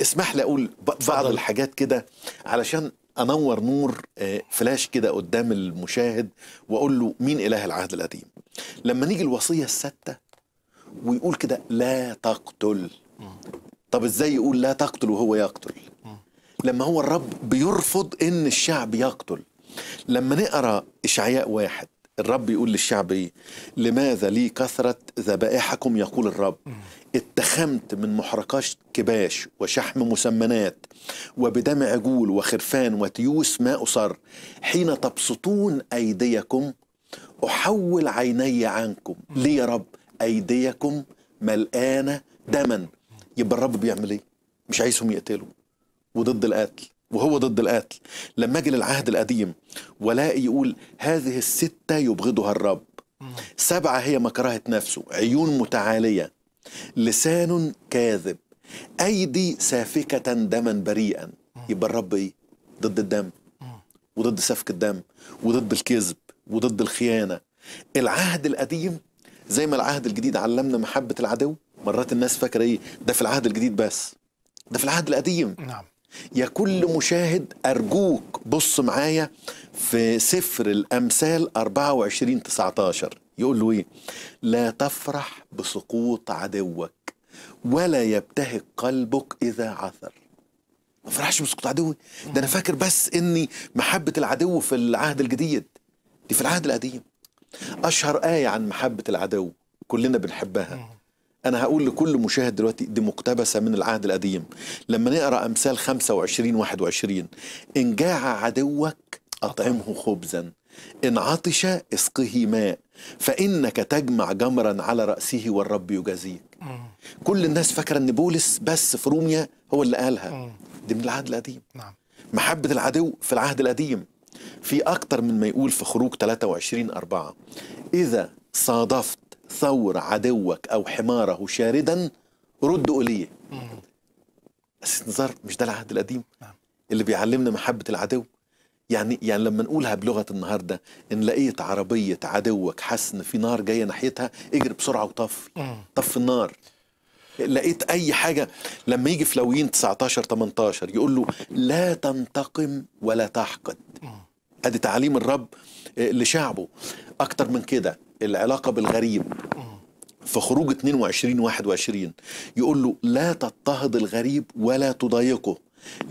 اسمح لي اقول بعض الحاجات كده علشان انور نور آه، فلاش كده قدام المشاهد واقول له مين اله العهد القديم لما نيجي الوصيه السادسه ويقول كده لا تقتل طب ازاي يقول لا تقتل وهو يقتل لما هو الرب بيرفض ان الشعب يقتل لما نقرا اشعياء واحد الرب يقول للشعب لماذا لي كثرة ذبائحكم يقول الرب اتخمت من محرقاش كباش وشحم مسمنات وبدم عجول وخرفان وتيوس ما أصر حين تبسطون أيديكم أحول عيني عنكم ليه يا رب أيديكم ملقانة دما يبقى الرب بيعمل ايه مش عايزهم يقتلوا وضد القتل وهو ضد القتل لما اجي للعهد القديم والاقي يقول هذه الستة يبغضها الرب سبعة هي مكرهة نفسه عيون متعالية لسان كاذب أيدي سافكة دما بريئا يبقى الرب إيه؟ ضد الدم وضد سفك الدم وضد الكذب وضد الخيانة العهد القديم زي ما العهد الجديد علمنا محبة العدو مرات الناس فاكرة إيه ده في العهد الجديد بس ده في العهد القديم نعم يا كل مشاهد أرجوك بص معايا في سفر الأمثال 24 19 يقول له إيه لا تفرح بسقوط عدوك ولا يبتهج قلبك إذا عثر ما فرحش بسقوط عدوي ده أنا فاكر بس إني محبة العدو في العهد الجديد دي في العهد القديم أشهر آية عن محبة العدو كلنا بنحبها أنا هقول لكل مشاهد دلوقتي دي مقتبسة من العهد القديم لما نقرأ أمثال 25 21 إن جاع عدوك أطعمه خبزا إن عطش اسقه ماء فإنك تجمع جمرا على رأسه والرب يجازيك كل الناس فاكرة أن بولس بس في روميا هو اللي قالها دي من العهد القديم نعم. محبة العدو في العهد القديم في أكتر من ما يقول في خروج 23 أربعة إذا صادفت تصور عدوك أو حماره شاردا رد إليه أساس نزار مش ده العهد القديم نعم. اللي بيعلمنا محبة العدو يعني يعني لما نقولها بلغه النهارده ان لقيت عربيه عدوك حاسس ان في نار جايه ناحيتها اجري بسرعه وطفي طفي النار لقيت اي حاجه لما يجي في 19 18 يقول له لا تنتقم ولا تحقد ادي تعليم الرب آه، لشعبه اكتر من كده العلاقه بالغريب في خروج 22 21 يقول له لا تضطهد الغريب ولا تضايقه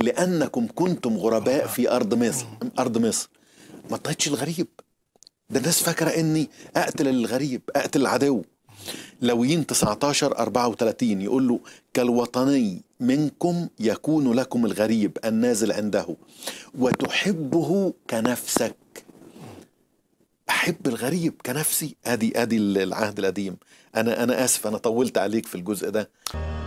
لانكم كنتم غرباء في ارض مصر ارض مصر ما اضطهدش الغريب ده الناس فاكره اني اقتل الغريب اقتل العدو لوين 19 34 يقول له كالوطني منكم يكون لكم الغريب النازل عنده وتحبه كنفسك احب الغريب كنفسي ادي ادي العهد القديم انا انا اسف انا طولت عليك في الجزء ده